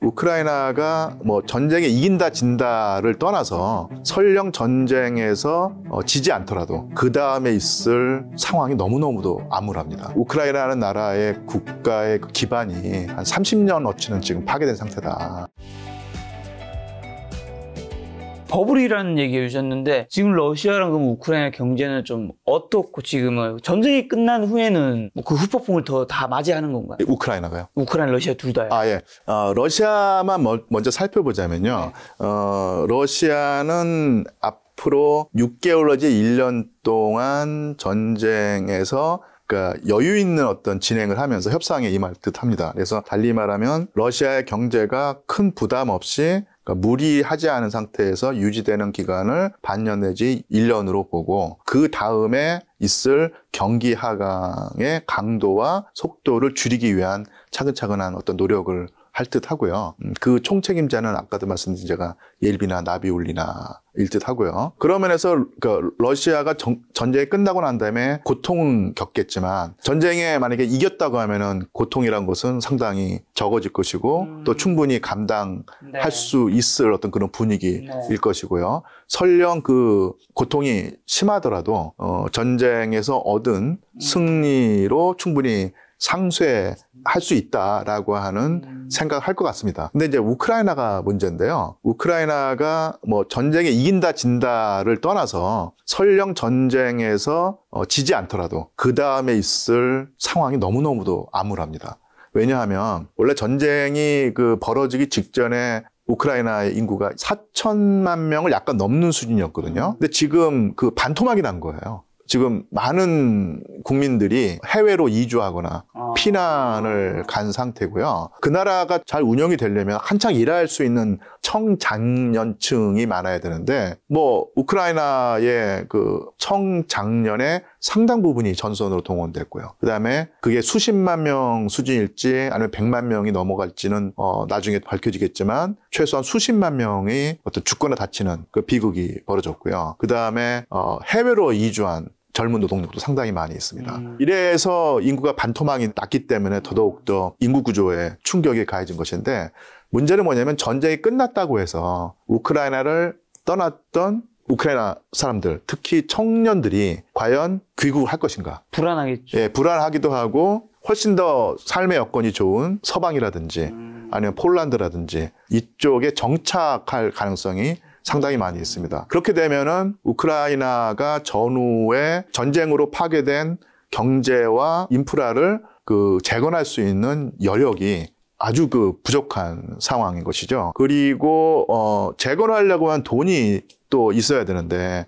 우크라이나가 뭐 전쟁에 이긴다 진다를 떠나서 설령 전쟁에서 어, 지지 않더라도 그 다음에 있을 상황이 너무너무도 암울합니다. 우크라이나라는 나라의 국가의 그 기반이 한 30년 어치는 지금 파괴된 상태다. 버블이라는 얘기 해주셨는데 지금 러시아랑 그럼 우크라이나 경제는 좀 어떻고 지금은 전쟁이 끝난 후에는 뭐그 후폭풍을 더 다 맞이하는 건가요? 예, 우크라이나가요? 우크라이나 러시아 둘 다요. 아 예. 어, 러시아만 멀, 먼저 살펴보자면요. 네. 어, 러시아는 앞으로 6개월 내지 1년 동안 전쟁에서 그러니까 여유 있는 어떤 진행을 하면서 협상에 임할 듯합니다. 그래서 달리 말하면 러시아의 경제가 큰 부담 없이 그러니까 무리하지 않은 상태에서 유지되는 기간을 반년 내지 1년으로 보고 그 다음에 있을 경기 하강의 강도와 속도를 줄이기 위한 차근차근한 어떤 노력을 할듯 하고요. 음, 그 총책임자는 아까도 말씀드린 제가 예비나 나비올리나 일듯 하고요. 그런 면에서 그 러시아가 전, 전쟁이 끝나고 난 다음에 고통은 겪겠지만 전쟁에 만약에 이겼다고 하면은 고통이란 것은 상당히 적어질 것이고 음. 또 충분히 감당할 네. 수 있을 어떤 그런 분위기일 네. 것이고요. 설령 그 고통이 심하더라도 어, 전쟁에서 얻은 음. 승리로 충분히 상쇄할 수 있다라고 하는 음. 생각할 것 같습니다. 근데 이제 우크라이나가 문제인데요. 우크라이나가 뭐 전쟁에 이긴다 진다를 떠나서 설령 전쟁에서 어, 지지 않더라도 그 다음에 있을 상황이 너무너무도 암울합니다. 왜냐하면 원래 전쟁이 그 벌어지기 직전에 우크라이나의 인구가 4천만 명을 약간 넘는 수준이었거든요. 음. 근데 지금 그 반토막이 난 거예요. 지금 많은 국민들이 해외로 이주하거나 아. 피난을 간 상태고요. 그 나라가 잘 운영이 되려면 한창 일할 수 있는 청장년층이 많아야 되는데 뭐 우크라이나의 그 청장년의 상당 부분이 전선으로 동원됐고요. 그다음에 그게 수십만 명 수준일지 아니면 백만 명이 넘어갈지는 어 나중에 밝혀지겠지만 최소한 수십만 명이 어떤 죽거나 다치는 그 비극이 벌어졌고요. 그다음에 어 해외로 이주한 젊은 노동력도 상당히 많이 있습니다. 음. 이래서 인구가 반토막이 났기 때문에 더더욱더 인구 구조에 충격이 가해진 것인데 문제는 뭐냐면 전쟁이 끝났다고 해서 우크라이나를 떠났던 우크라이나 사람들, 특히 청년들이 과연 귀국을 할 것인가? 불안하겠죠. 예, 불안하기도 하고 훨씬 더 삶의 여건이 좋은 서방이라든지 음. 아니면 폴란드라든지 이쪽에 정착할 가능성이 상당히 많이 있습니다. 그렇게 되면은 우크라이나가 전후에 전쟁으로 파괴된 경제와 인프라를 그 재건할 수 있는 여력이 아주 그 부족한 상황인 것이죠. 그리고 어 재건하려고 한 돈이 또 있어야 되는데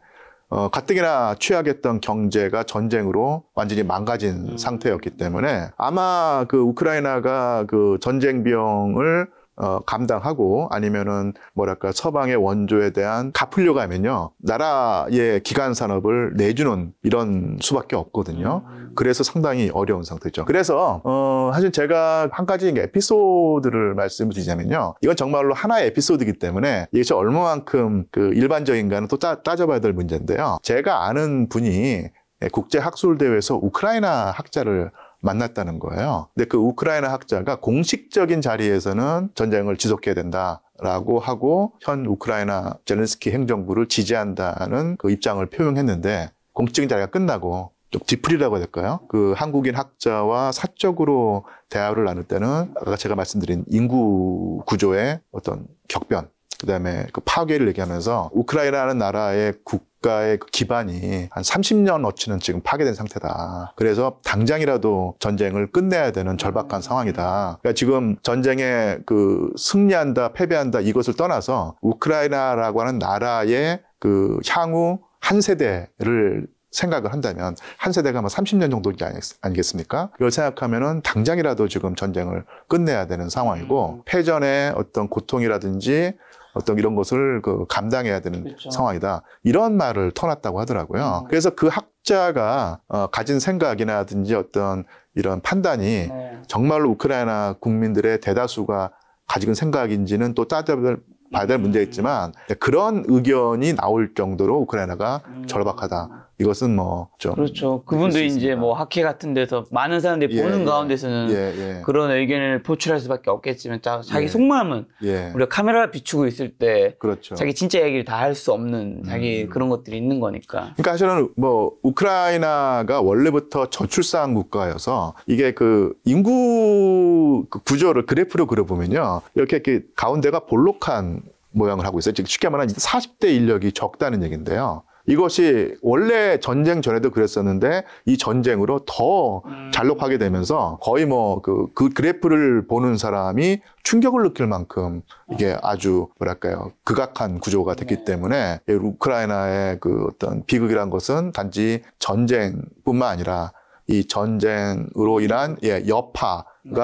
어 가뜩이나 취약했던 경제가 전쟁으로 완전히 망가진 음. 상태였기 때문에 아마 그 우크라이나가 그 전쟁 비용을 어, 감당하고 아니면은 뭐랄까 서방의 원조에 대한 갚으려고 하면요 나라의 기간 산업을 내주는 이런 수밖에 없거든요. 음. 그래서 상당히 어려운 상태죠. 그래서 어, 사실 제가 한 가지 에피소드를 말씀드리자면요 이건 정말로 하나의 에피소드이기 때문에 이것이 얼마만큼 그 일반적인가는 또 따, 따져봐야 될 문제인데요. 제가 아는 분이 국제 학술 대회에서 우크라이나 학자를 만났다는 거예요. 근데 그 우크라이나 학자가 공식적인 자리에서는 전쟁을 지속해야 된다. 라고 하고 현 우크라이나 젤렌스키 행정부를 지지한다는 그 입장을 표명했는데 공식적인 자리가 끝나고 좀 뒤풀이라고 해야 될까요? 그 한국인 학자와 사적으로 대화를 나눌 때는 아까 제가 말씀드린 인구 구조의 어떤 격변 그다음에 그 파괴를 얘기하면서 우크라이나는 나라의 국 국가의 그 기반이 한 30년 어치는 지금 파괴된 상태다. 그래서 당장이라도 전쟁을 끝내야 되는 절박한 상황이다. 그러니까 지금 전쟁에 그 승리한다, 패배한다 이것을 떠나서 우크라이나라고 하는 나라의 그 향후 한 세대를 생각을 한다면 한 세대가 뭐 30년 정도인지 아니겠습니까? 이걸 생각하면은 당장이라도 지금 전쟁을 끝내야 되는 상황이고 음. 패전의 어떤 고통이라든지 어떤 이런 것을 그 감당해야 되는 그렇죠. 상황이다. 이런 말을 터놨다고 하더라고요. 음. 그래서 그 학자가 어, 가진 생각이나든지 어떤 이런 판단이 네. 정말로 우크라이나 국민들의 대다수가 가지고 생각인지는 또 따져볼 봐야 될 음. 문제였지만 네, 그런 의견이 나올 정도로 우크라이나가 음. 절박하다. 이것은 뭐좀 그렇죠. 그분도 이제 뭐 학회 같은 데서 많은 사람들이 예, 보는 예. 가운데서는 예, 예. 그런 의견을 표출할 수밖에 없겠지만 자기 예. 속마음은 예. 우리가 카메라 비추고 있을 때 그렇죠. 자기 진짜 얘기를 다 할 수 없는 음. 자기 음. 그런 것들이 있는 거니까. 그러니까 사실은 뭐 우크라이나가 원래부터 저출산 국가여서 이게 그 인구 그 구조를 그래프로 그려보면요 이렇게 이렇게 그 가운데가 볼록한 모양을 하고 있어요. 즉 쉽게 말하면 40대 인력이 적다는 얘기인데요. 이것이 원래 전쟁 전에도 그랬었는데 이 전쟁으로 더 잘록하게 음. 되면서 거의 뭐 그 그 그래프를 보는 사람이 충격을 느낄 만큼 이게 어. 아주 뭐랄까요 극악한 구조가 됐기 네. 때문에 우크라이나의 그 어떤 비극이란 것은 단지 전쟁뿐만 아니라 이 전쟁으로 인한 예, 여파가 음.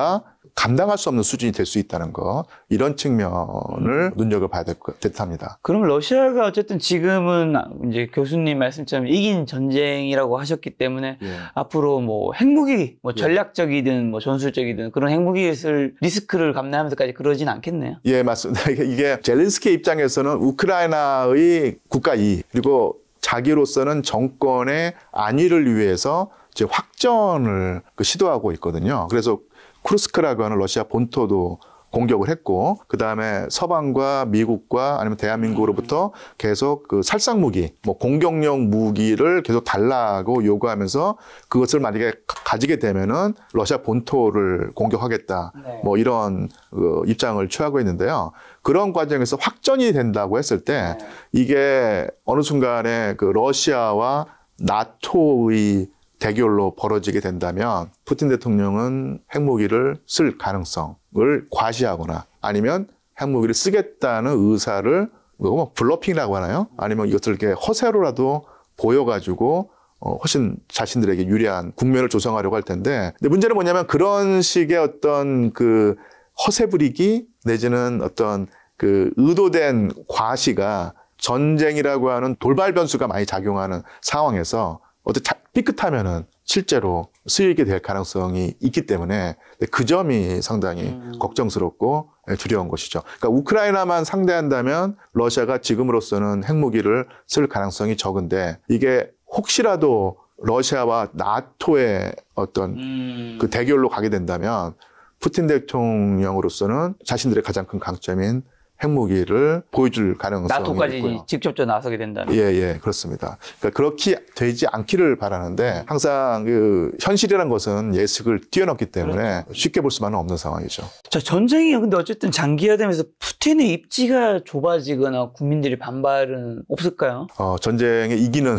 감당할 수 없는 수준이 될 수 있다는 거 이런 측면을 음. 눈여겨봐야 될것 같답니다. 그럼 러시아가 어쨌든 지금은 이제 교수님 말씀처럼 이긴 전쟁이라고 하셨기 때문에 예. 앞으로 뭐 핵무기, 뭐 예. 전략적이든 뭐 전술적이든 그런 핵무기 쓸 리스크를 감내하면서까지 그러진 않겠네요. 예, 맞습니다. 이게 젤린스키 입장에서는 우크라이나의 국가 이익 그리고 자기로서는 정권의 안위를 위해서 이제 확전을 그 시도하고 있거든요. 그래서 크루스크라고 하는 러시아 본토도 공격을 했고 그 다음에 서방과 미국과 아니면 대한민국으로부터 계속 그 살상 무기, 뭐 공격용 무기를 계속 달라고 요구하면서 그것을 만약에 가지게 되면은 러시아 본토를 공격하겠다, 네. 뭐 이런 그 입장을 취하고 있는데요. 그런 과정에서 확전이 된다고 했을 때 네. 이게 어느 순간에 그 러시아와 나토의 대결로 벌어지게 된다면 푸틴 대통령은 핵무기를 쓸 가능성을 과시하거나 아니면 핵무기를 쓰겠다는 의사를 뭐, 뭐 블러핑이라고 하나요? 아니면 이것을 이렇게 허세로라도 보여가지고 어, 훨씬 자신들에게 유리한 국면을 조성하려고 할 텐데 근데 문제는 뭐냐면 그런 식의 어떤 그 허세 부리기 내지는 어떤 그 의도된 과시가 전쟁이라고 하는 돌발 변수가 많이 작용하는 상황에서 어떤 삐끗하면은 실제로 수익이 될 가능성이 있기 때문에 네, 그 점이 상당히 음. 걱정스럽고 예, 두려운 것이죠. 그러니까 우크라이나만 상대한다면 러시아가 지금으로서는 핵무기를 쓸 가능성이 적은데 이게 혹시라도 러시아와 나토의 어떤 음. 그 대결로 가게 된다면 푸틴 대통령으로서는 자신들의 가장 큰 강점인 핵무기를 보여줄 가능성이 나토까지 있고 직접적으로 나서게 된다는. 예, 예, 그렇습니다. 그러니까 그렇게 되지 않기를 바라는데 항상 그현실이라는 것은 예측을 뛰어넘기 때문에 그렇죠. 쉽게 볼 수만은 없는 상황이죠. 자, 전쟁이 근데 어쨌든 장기화되면서 푸틴의 입지가 좁아지거나 국민들이 반발은 없을까요? 어, 전쟁에 이기는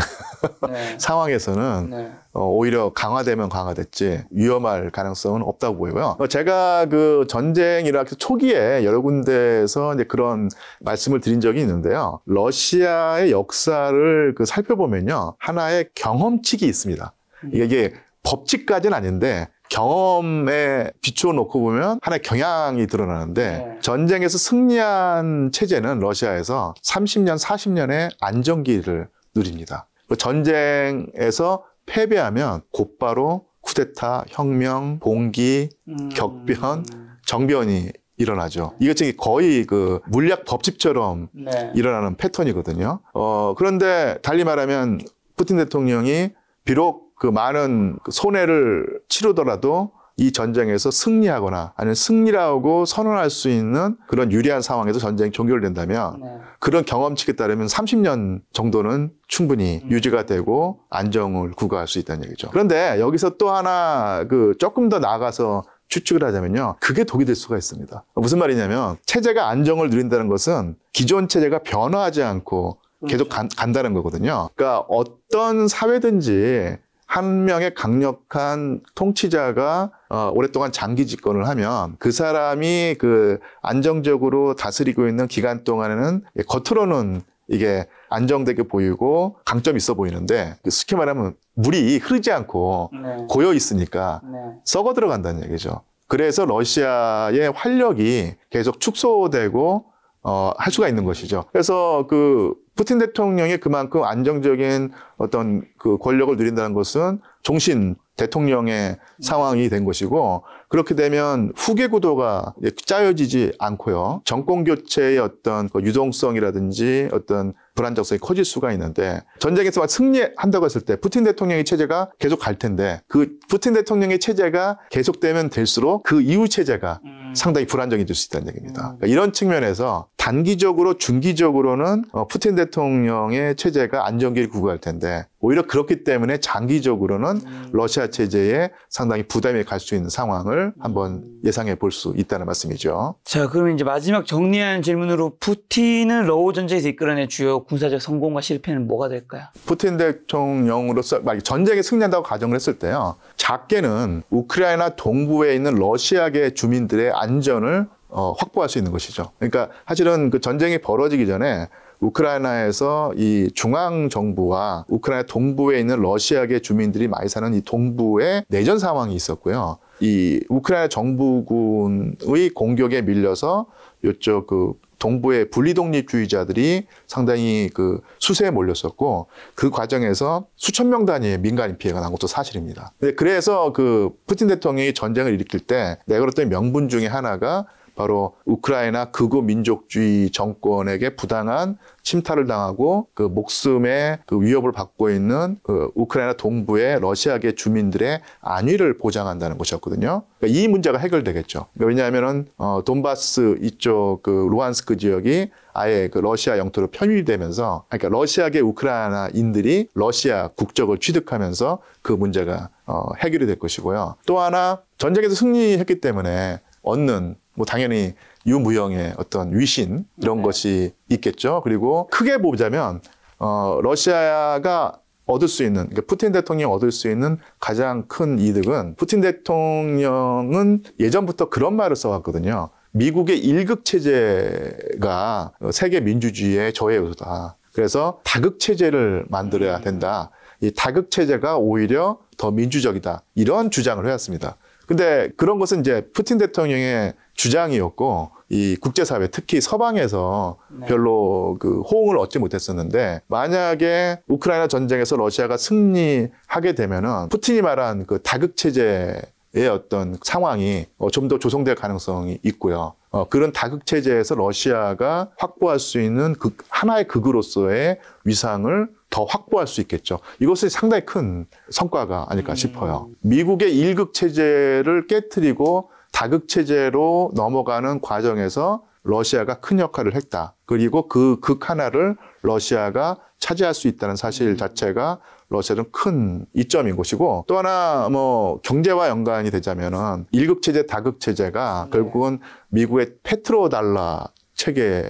네. 상황에서는 네. 어, 오히려 강화되면 강화됐지 위험할 가능성은 없다고 보이고요. 어, 제가 그 전쟁 이라 초기에 여러 군데에서 이제 그런 말씀을 드린 적이 있는데요. 러시아의 역사를 그 살펴보면요. 하나의 경험칙이 있습니다. 이게 법칙까지는 아닌데 경험에 비추어 놓고 보면 하나의 경향이 드러나는데 네. 전쟁에서 승리한 체제는 러시아에서 30년, 40년의 안정기를 누립니다. 그 전쟁에서 패배하면 곧바로 쿠데타, 혁명, 봉기, 음... 격변, 정변이 일어나죠. 이것 중에 거의 그 물리학 법칙처럼 네. 일어나는 패턴이거든요. 어, 그런데 달리 말하면 푸틴 대통령이 비록 그 많은 손해를 치르더라도 이 전쟁에서 승리하거나 아니면 승리라고 선언할 수 있는 그런 유리한 상황에서 전쟁이 종결된다면 네. 그런 경험치에 따르면 30년 정도는 충분히 음. 유지가 되고 안정을 구가할 수 있다는 얘기죠. 그런데 여기서 또 하나 그 조금 더 나아가서 추측을 하자면요. 그게 독이 될 수가 있습니다. 무슨 말이냐면 체제가 안정을 누린다는 것은 기존 체제가 변화하지 않고 계속 그렇죠. 간, 다는 거거든요. 그러니까 어떤 사회든지 한 명의 강력한 통치자가 어, 오랫동안 장기 집권을 하면 그 사람이 그 안정적으로 다스리고 있는 기간 동안에는 겉으로는 이게 안정되게 보이고 강점이 있어 보이는데 쉽게 그 말하면 물이 흐르지 않고 네. 고여 있으니까 네. 썩어 들어간다는 얘기죠. 그래서 러시아의 활력이 계속 축소되고 어, 할 수가 있는 것이죠. 그래서 그 푸틴 대통령의 그만큼 안정적인 어떤 그 권력을 누린다는 것은 종신 대통령의 상황이 된 것이고 그렇게 되면 후계 구도가 짜여지지 않고요. 정권 교체의 어떤 그 유동성이라든지 어떤 불안정성이 커질 수가 있는데 전쟁에서 승리한다고 했을 때 푸틴 대통령의 체제가 계속 갈 텐데 그 푸틴 대통령의 체제가 계속되면 될수록 그 이후 체제가 음. 상당히 불안정해질 수 있다는 얘기입니다. 음. 그러니까 이런 측면에서 단기적으로 중기적으로는 어, 푸틴 대통령의 체제가 안정기를 구가할 텐데 오히려 그렇기 때문에 장기적으로는 음. 러시아 체제에 상당히 부담이 갈 수 있는 상황을 음. 한번 예상해 볼 수 있다는 말씀이죠. 자, 그러면 이제 마지막 정리한 질문으로 푸틴은 러우 전쟁에서 이끌어낸 주요 군사적 성공과 실패는 뭐가 될까요? 푸틴 대통령으로서 전쟁에 승리한다고 가정을 했을 때요. 작게는 우크라이나 동부에 있는 러시아계 주민들의 안전을 어, 확보할 수 있는 것이죠. 그러니까 사실은 그 전쟁이 벌어지기 전에 우크라이나에서 이 중앙 정부와 우크라이나 동부에 있는 러시아계 주민들이 많이 사는 이 동부의 내전 상황이 있었고요. 이 우크라이나 정부군의 공격에 밀려서 이쪽 그 동부의 분리독립주의자들이 상당히 그 수세에 몰렸었고 그 과정에서 수천 명 단위의 민간인 피해가 난 것도 사실입니다. 그래서 그 푸틴 대통령이 전쟁을 일으킬 때 내걸었던 명분 중에 하나가 바로 우크라이나 극우 민족주의 정권에게 부당한 침탈을 당하고 그 목숨의 그 위협을 받고 있는 그 우크라이나 동부의 러시아계 주민들의 안위를 보장한다는 것이었거든요. 그러니까 이 문제가 해결되겠죠. 그러니까 왜냐하면은 어, 돈바스 이쪽 그 루안스크 지역이 아예 그 러시아 영토로 편입되면서 그러니까 러시아계 우크라이나인들이 러시아 국적을 취득하면서 그 문제가 어, 해결이 될 것이고요. 또 하나 전쟁에서 승리했기 때문에 얻는 뭐 당연히 유무형의 어떤 위신 이런 네. 것이 있겠죠. 그리고 크게 보자면 어, 러시아가 얻을 수 있는 그러니까 푸틴 대통령이 얻을 수 있는 가장 큰 이득은 푸틴 대통령은 예전부터 그런 말을 써왔거든요. 미국의 일극 체제가 세계 민주주의의 저해 요소다. 그래서 다극 체제를 만들어야 음. 된다. 이 다극 체제가 오히려 더 민주적이다. 이런 주장을 해왔습니다. 근데 그런 것은 이제 푸틴 대통령의 주장이었고 이 국제사회 특히 서방에서 네. 별로 그 호응을 얻지 못했었는데 만약에 우크라이나 전쟁에서 러시아가 승리하게 되면은 푸틴이 말한 그 다극 체제 의 어떤 상황이 어, 좀더 조성될 가능성이 있고요. 어, 그런 다극 체제에서 러시아가 확보할 수 있는 극, 하나의 극으로서의 위상을 더 확보할 수 있겠죠. 이것이 상당히 큰 성과가 아닐까 음. 싶어요. 미국의 일극 체제를 깨뜨리고 다극 체제로 넘어가는 과정에서 러시아가 큰 역할을 했다. 그리고 그 극 하나를 러시아가 차지할 수 있다는 사실 음. 자체가 러시아는 큰 이점인 것이고 또 하나 뭐 경제와 연관이 되자면은 일급 체제 다급 체제가 네. 결국은 미국의 페트로 달러 체계의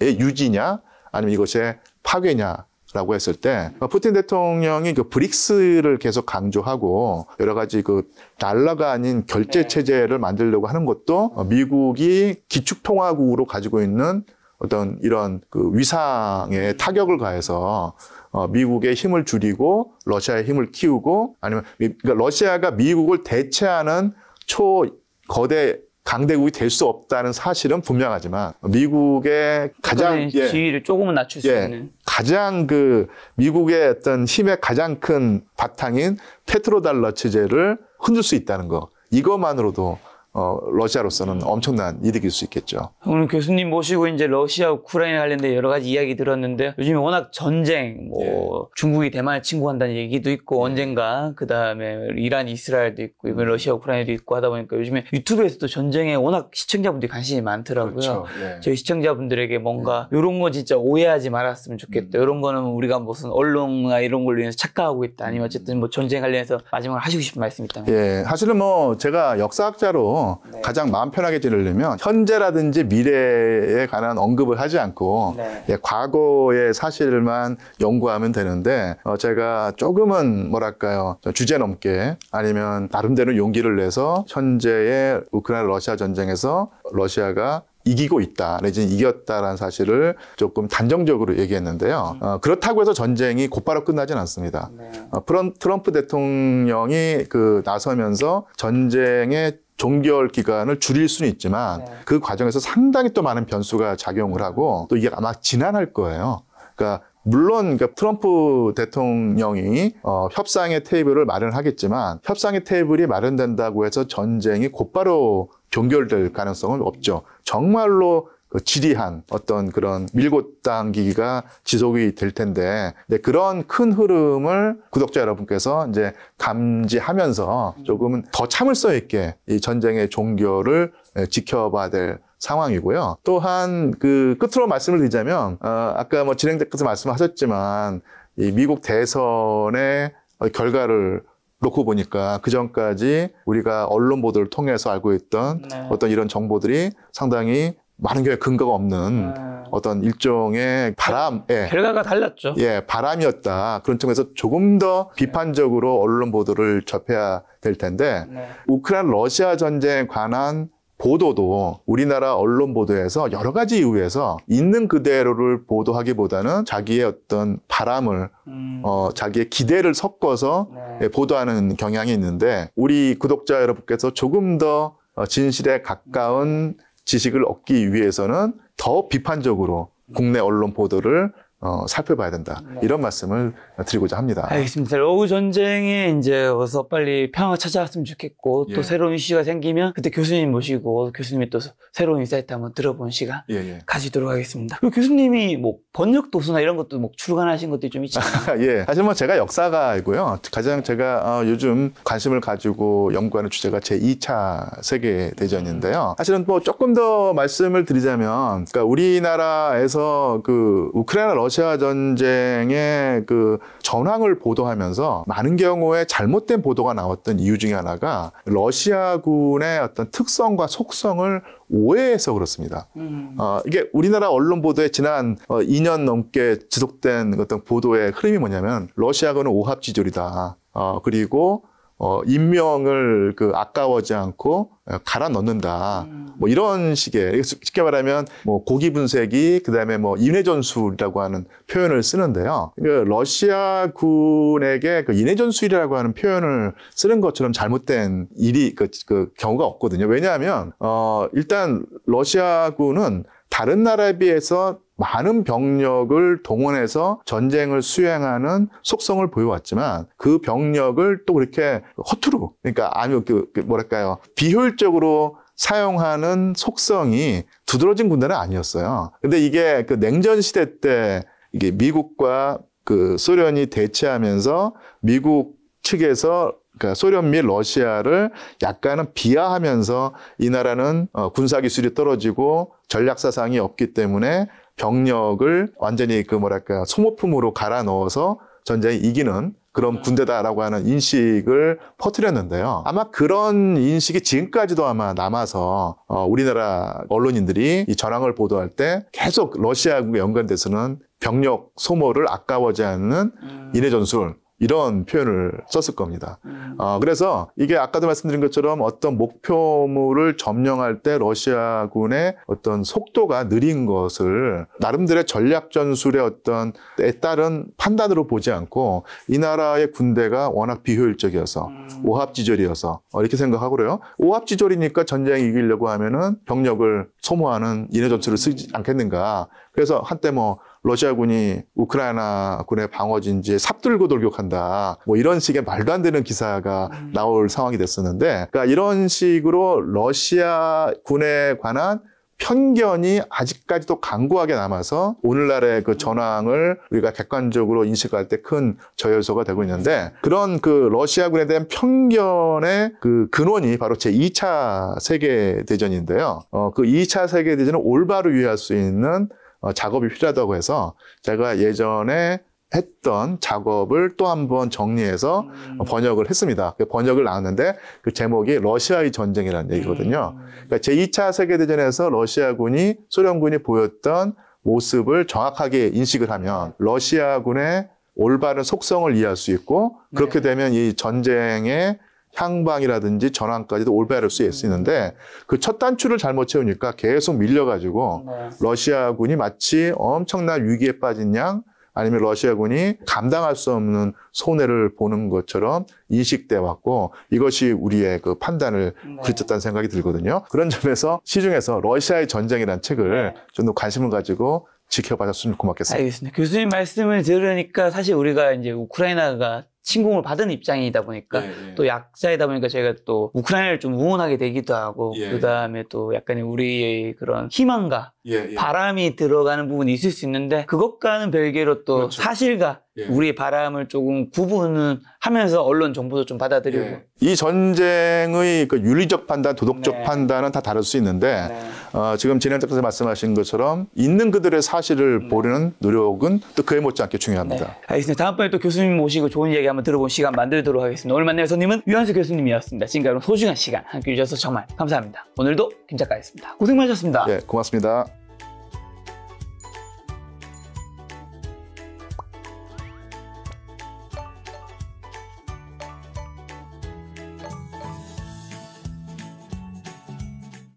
유지냐 아니면 이것의 파괴냐 라고 했을 때 푸틴 대통령이 그 브릭스를 계속 강조하고 여러 가지 그 달러가 아닌 결제 네. 체제를 만들려고 하는 것도 미국이 기축 통화국으로 가지고 있는 어떤 이런 그 위상에 타격을 가해서 어, 미국의 힘을 줄이고 러시아의 힘을 키우고 아니면 그러니까 러시아가 미국을 대체하는 초 거대 강대국이 될 수 없다는 사실은 분명하지만 미국의 가장 예, 지위를 조금은 낮출 수 예, 있는 가장 그 미국의 어떤 힘의 가장 큰 바탕인 페트로달러 체제를 흔들 수 있다는 거 이것만으로도 어, 러시아로서는 엄청난 이득일 수 있겠죠. 오늘 교수님 모시고 이제 러시아 우크라이나 관련된 여러 가지 이야기 들었는데 요즘에 워낙 전쟁, 뭐 예. 중국이 대만을 침공한다는 얘기도 있고 예. 언젠가 그 다음에 이란 이스라엘도 있고 이번 음. 러시아 우크라이나도 있고 하다 보니까 요즘에 유튜브에서도 전쟁에 워낙 시청자분들이 관심이 많더라고요. 그렇죠. 예. 저희 시청자분들에게 뭔가 예. 이런 거 진짜 오해하지 말았으면 좋겠다. 음. 이런 거는 우리가 무슨 언론이나 이런 걸로 인해서 착각하고 있다. 아니면 음. 어쨌든 뭐 전쟁 관련해서 마지막으로 하시고 싶은 말씀 있다면. 예, 사실은 뭐 제가 역사학자로 네. 가장 마음 편하게 지내려면 현재라든지 미래에 관한 언급을 하지 않고 네. 예, 과거의 사실만 연구하면 되는데 어, 제가 조금은 뭐랄까요 주제 넘게 아니면 나름대로 용기를 내서 현재의 우크라이나 러시아 전쟁에서 러시아가 이기고 있다, 내지는 이겼다라는 사실을 조금 단정적으로 얘기했는데요. 음. 어, 그렇다고 해서 전쟁이 곧바로 끝나진 않습니다. 네. 어, 트럼프 대통령이 그 나서면서 전쟁의 종결 기간을 줄일 수는 있지만 네. 그 과정에서 상당히 또 많은 변수가 작용을 하고 또 이게 아마 지난할 거예요. 그러니까 물론 그니까 트럼프 대통령이 어, 협상의 테이블을 마련하겠지만 협상의 테이블이 마련된다고 해서 전쟁이 곧바로 종결될 가능성은 없죠. 정말로 그 지리한 어떤 그런 밀고 당기기가 지속이 될 텐데 네, 그런 큰 흐름을 구독자 여러분께서 이제 감지하면서 조금은 더 참을성 있게 이 전쟁의 종결을 예, 지켜봐야 될 상황이고요. 또한 그 끝으로 말씀을 드리자면 어, 아까 뭐 진행자께서 말씀하셨지만 이 미국 대선의 결과를 놓고 보니까 그 전까지 우리가 언론 보도를 통해서 알고 있던 네. 어떤 이런 정보들이 상당히 많은 경우에 근거가 없는 네. 어떤 일종의 바람, 예. 결과가 달랐죠. 예, 바람이었다. 그런 측면에서 조금 더 비판적으로 언론 보도를 접해야 될 텐데, 네. 우크라이나 러시아 전쟁에 관한 보도도 우리나라 언론 보도에서 여러 가지 이유에서 있는 그대로를 보도하기보다는 자기의 어떤 바람을 음. 어, 자기의 기대를 섞어서 네. 예, 보도하는 경향이 있는데 우리 구독자 여러분께서 조금 더 어, 진실에 가까운 지식을 얻기 위해서는 더 비판적으로 국내 언론 보도를 어, 살펴봐야 된다. 네. 이런 말씀을 드리고자 합니다. 알겠습니다. 러우 전쟁에 이제 어서 빨리 평화가 찾아왔으면 좋겠고 예. 또 새로운 이슈가 생기면 그때 교수님 모시고 교수님이 또 새로운 인사이트 한번 들어본 시간 예, 예. 가지도록 하겠습니다. 그리고 교수님이 뭐 번역 도서나 이런 것도 뭐 출간하신 것도 좀 있잖아요. 예. 사실 뭐 제가 역사가이고요. 가장 제가 어, 요즘 관심을 가지고 연구하는 주제가 제 2차 세계 대전인데요. 사실은 뭐 조금 더 말씀을 드리자면 그러니까 우리나라에서 그 우크라이나 러시아 러시아 전쟁의 그 전황을 보도하면서 많은 경우에 잘못된 보도가 나왔던 이유 중에 하나가 러시아군의 어떤 특성과 속성을 오해해서 그렇습니다. 음. 어, 이게 우리나라 언론 보도에 지난 어, 2년 넘게 지속된 어떤 보도의 흐름이 뭐냐면 러시아군은 오합지졸이다. 어, 그리고 어, 인명을 그 아까워하지 않고 어, 갈아 넣는다. 음. 뭐 이런 식의 쉽게 말하면 뭐 고기 분쇄기 그다음에 뭐 인해 전술이라고 하는 표현을 쓰는데요. 그 러시아 군에게 그 인해 전술이라고 하는 표현을 쓰는 것처럼 잘못된 일이 그, 그 경우가 없거든요. 왜냐하면 어 일단 러시아 군은 다른 나라에 비해서 많은 병력을 동원해서 전쟁을 수행하는 속성을 보여왔지만 그 병력을 또 그렇게 허투루 그러니까 아니 그, 그 뭐랄까요 비효율적으로 사용하는 속성이 두드러진 군대는 아니었어요. 근데 이게 그 냉전 시대 때 이게 미국과 그 소련이 대치하면서 미국 측에서 그러니까 소련 및 러시아를 약간은 비하하면서 이 나라는 어, 군사 기술이 떨어지고 전략사상이 없기 때문에 병력을 완전히 그 뭐랄까 소모품으로 갈아 넣어서 전쟁에 이기는 그런 음. 군대다라고 하는 인식을 퍼뜨렸는데요. 아마 그런 인식이 지금까지도 아마 남아서 어, 우리나라 언론인들이 이 전황을 보도할 때 계속 러시아하고 연관돼서는 병력 소모를 아까워하지 않는 음. 인해 전술 이런 표현을 썼을 겁니다. 어, 그래서 이게 아까도 말씀드린 것처럼 어떤 목표물을 점령할 때 러시아군의 어떤 속도가 느린 것을 나름대로 전략 전술의 어떤 에 따른 판단으로 보지 않고 이 나라의 군대가 워낙 비효율적이어서 음. 오합지졸이어서 어, 이렇게 생각하고 요 오합지졸이니까 전쟁 이기려고 하면은 병력을 소모하는 인해 전술을 쓰지 않겠는가. 그래서 한때 뭐 러시아군이 우크라이나군의 방어진지에 삽들고 돌격한다. 뭐 이런 식의 말도 안 되는 기사가 음. 나올 상황이 됐었는데, 그러니까 이런 식으로 러시아군에 관한 편견이 아직까지도 강구하게 남아서 오늘날의 그 전황을 우리가 객관적으로 인식할 때 큰 저요소가 되고 있는데 그런 그 러시아군에 대한 편견의 그 근원이 바로 제 2차 세계대전인데요. 어, 그 2차 세계대전을 올바로 이해할 수 있는 어, 작업이 필요하다고 해서 제가 예전에 했던 작업을 또 한 번 정리해서 음. 번역을 했습니다. 그 번역을 나왔는데 그 제목이 러시아의 전쟁이라는 음. 얘기거든요. 그러니까 제2차 세계대전에서 러시아군이 소련군이 보였던 모습을 정확하게 인식을 하면 러시아군의 올바른 속성을 이해할 수 있고 그렇게 네. 되면 이 전쟁의 향방이라든지 전환까지도 올바를 쓰일 수 있는데 음. 그첫 단추를 잘못 채우니까 계속 밀려가지고 네. 러시아군이 마치 엄청난 위기에 빠진 양 아니면 러시아군이 감당할 수 없는 손해를 보는 것처럼 인식돼 왔고 이것이 우리의 그 판단을 네. 그르쳤다는 생각이 들거든요. 그런 점에서 시중에서 러시아의 전쟁이라는 책을 네. 좀더 관심을 가지고 지켜봐줬으면 고맙겠습니다. 알겠습니다. 교수님 말씀을 들으니까 사실 우리가 이제 우크라이나가 침공을 받은 입장이다 보니까 예, 예. 또 약자이다 보니까 제가또 우크라이나를 좀 응원하게 되기도 하고 예, 예. 그다음에 또 약간의 우리의 그런 희망과 예, 예. 바람이 들어가는 부분이 있을 수 있는데 그것과는 별개로 또 그렇죠. 사실과 예. 우리의 바람을 조금 구분을 하면서 언론 정보도 좀 받아들이고 예. 이 전쟁의 그 윤리적 판단, 도덕적 네. 판단은 다 다를 수 있는데 네. 어, 지금 진행자께서 말씀하신 것처럼 있는 그들의 사실을 네. 보려는 노력은 또 그에 못지않게 중요합니다. 네. 알겠습니다. 다음번에 또 교수님 모시고 좋은 얘기 한번 들어본 시간 만들도록 하겠습니다. 오늘 만나요 손님은 유한수 교수님이었습니다. 지금까지 소중한 시간 함께 해주셔서 정말 감사합니다. 오늘도 김 작가였습니다. 고생 많으셨습니다. 네, 고맙습니다.